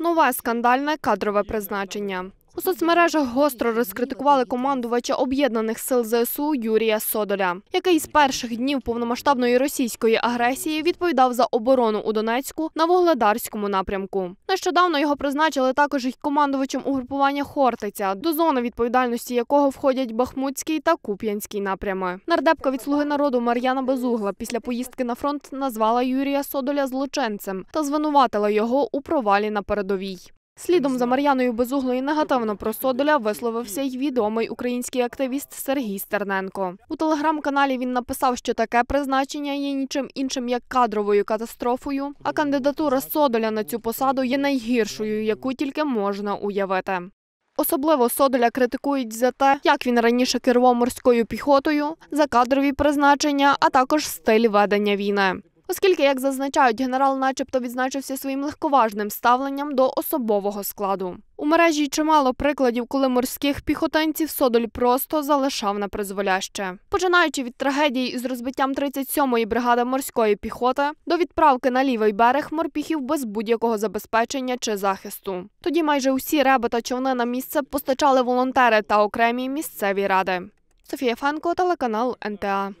Нове скандальне кадрове призначення. У соцмережах гостро розкритикували командувача об'єднаних сил ЗСУ Юрія Содоля, який з перших днів повномасштабної російської агресії відповідав за оборону у Донецьку на вугледарському напрямку. Нещодавно його призначили також й командувачем угрупування Хортиця, до зони відповідальності якого входять Бахмутський та Куп'янський напрями. Нардепка від слуги народу Мар'яна Безугла після поїздки на фронт назвала Юрія Содоля злочинцем та звинуватила його у провалі на передовій. Слідом за Мар'яною Безуглою негативно про Содоля висловився й відомий український активіст Сергій Стерненко. У телеграм-каналі він написав, що таке призначення є нічим іншим як кадровою катастрофою. А кандидатура Содоля на цю посаду є найгіршою, яку тільки можна уявити. Особливо Содоля критикують за те, як він раніше керував морською піхотою, за кадрові призначення, а також стиль ведення війни оскільки, як зазначають, генерал, начебто, відзначився своїм легковажним ставленням до особового складу. У мережі чимало прикладів, коли морських піхотинців Содоль просто залишав на призволяще. Починаючи від трагедії з розбиттям 37-ї бригади морської піхоти до відправки на лівий берег морпіхів без будь-якого забезпечення чи захисту. Тоді майже усі реби та човни на місце постачали волонтери та окремі місцеві ради. Софія Фенко, телеканал НТА.